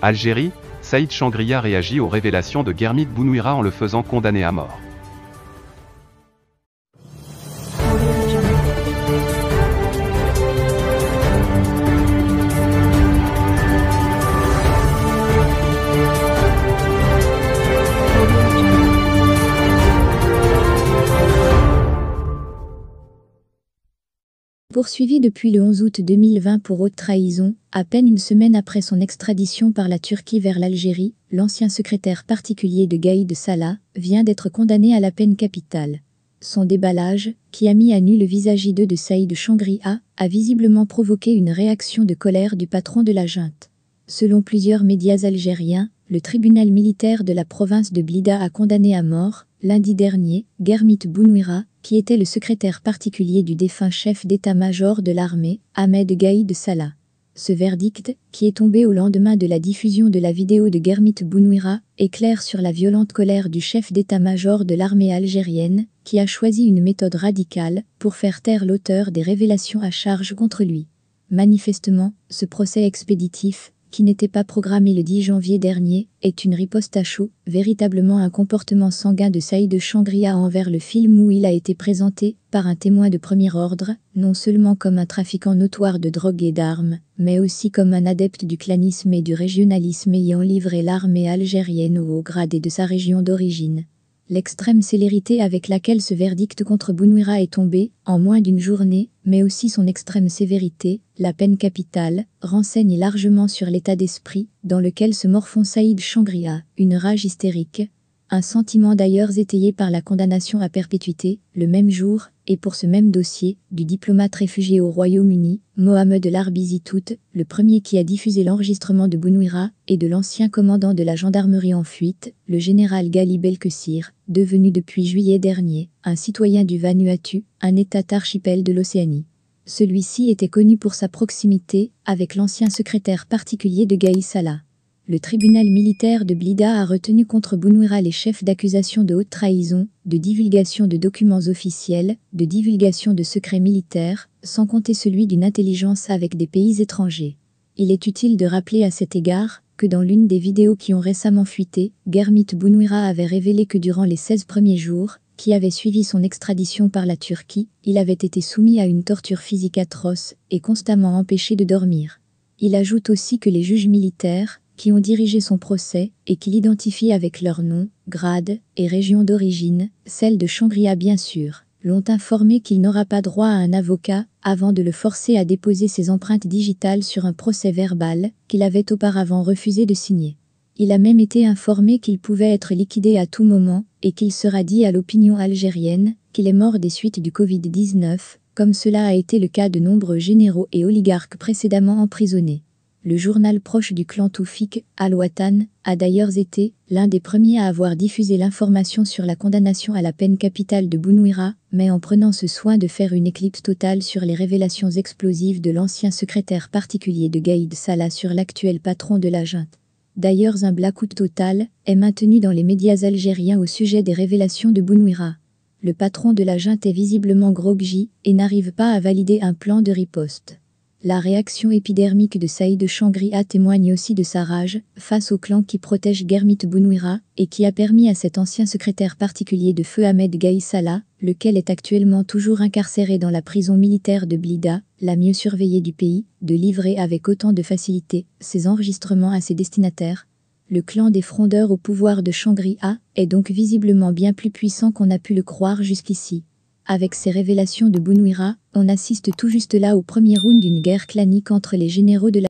Algérie, Saïd Changria réagit aux révélations de Germit Bounouira en le faisant condamner à mort. poursuivi depuis le 11 août 2020 pour haute trahison, à peine une semaine après son extradition par la Turquie vers l'Algérie, l'ancien secrétaire particulier de Gaïd Salah vient d'être condamné à la peine capitale. Son déballage, qui a mis à nu le visage hideux de Saïd A, a visiblement provoqué une réaction de colère du patron de la junte. Selon plusieurs médias algériens, le tribunal militaire de la province de Blida a condamné à mort Lundi dernier, Germit Bounouira, qui était le secrétaire particulier du défunt chef d'état-major de l'armée, Ahmed Gaïd Salah. Ce verdict, qui est tombé au lendemain de la diffusion de la vidéo de Germit Bounouira, éclaire sur la violente colère du chef d'état-major de l'armée algérienne, qui a choisi une méthode radicale pour faire taire l'auteur des révélations à charge contre lui. Manifestement, ce procès expéditif qui n'était pas programmé le 10 janvier dernier, est une riposte à chaud, véritablement un comportement sanguin de Saïd de envers le film où il a été présenté, par un témoin de premier ordre, non seulement comme un trafiquant notoire de drogue et d'armes, mais aussi comme un adepte du clanisme et du régionalisme ayant livré l'armée algérienne au haut et de sa région d'origine l'extrême célérité avec laquelle ce verdict contre Bounouira est tombé, en moins d'une journée, mais aussi son extrême sévérité, la peine capitale, renseigne largement sur l'état d'esprit dans lequel se morfond Saïd Shangria, une rage hystérique, un sentiment d'ailleurs étayé par la condamnation à perpétuité, le même jour, et pour ce même dossier, du diplomate réfugié au Royaume-Uni, Mohamed Larbizitout, le premier qui a diffusé l'enregistrement de Bounouira, et de l'ancien commandant de la gendarmerie en fuite, le général Gali Belkessir, devenu depuis juillet dernier, un citoyen du Vanuatu, un état archipel de l'Océanie. Celui-ci était connu pour sa proximité avec l'ancien secrétaire particulier de Gaï Salah le tribunal militaire de Blida a retenu contre Bounouira les chefs d'accusation de haute trahison, de divulgation de documents officiels, de divulgation de secrets militaires, sans compter celui d'une intelligence avec des pays étrangers. Il est utile de rappeler à cet égard que dans l'une des vidéos qui ont récemment fuité, Germit Bounouira avait révélé que durant les 16 premiers jours, qui avaient suivi son extradition par la Turquie, il avait été soumis à une torture physique atroce et constamment empêché de dormir. Il ajoute aussi que les juges militaires, qui ont dirigé son procès et qui l'identifient avec leur nom, grade et région d'origine, celle de Shangria bien sûr, l'ont informé qu'il n'aura pas droit à un avocat avant de le forcer à déposer ses empreintes digitales sur un procès verbal qu'il avait auparavant refusé de signer. Il a même été informé qu'il pouvait être liquidé à tout moment et qu'il sera dit à l'opinion algérienne qu'il est mort des suites du Covid-19, comme cela a été le cas de nombreux généraux et oligarques précédemment emprisonnés le journal proche du clan Toufik, Al-Watan, a d'ailleurs été l'un des premiers à avoir diffusé l'information sur la condamnation à la peine capitale de Bounouira, mais en prenant ce soin de faire une éclipse totale sur les révélations explosives de l'ancien secrétaire particulier de Gaïd Salah sur l'actuel patron de la junte. D'ailleurs un blackout total est maintenu dans les médias algériens au sujet des révélations de Bounouira. Le patron de la junte est visiblement groggy et n'arrive pas à valider un plan de riposte. La réaction épidermique de Saïd Shangri-A témoigne aussi de sa rage face au clan qui protège Germit Bounouira et qui a permis à cet ancien secrétaire particulier de feu Ahmed Gaïsala, lequel est actuellement toujours incarcéré dans la prison militaire de Blida, la mieux surveillée du pays, de livrer avec autant de facilité ses enregistrements à ses destinataires. Le clan des frondeurs au pouvoir de Shangri-A est donc visiblement bien plus puissant qu'on a pu le croire jusqu'ici. Avec ces révélations de Bounouira, on assiste tout juste là au premier round d'une guerre clanique entre les généraux de la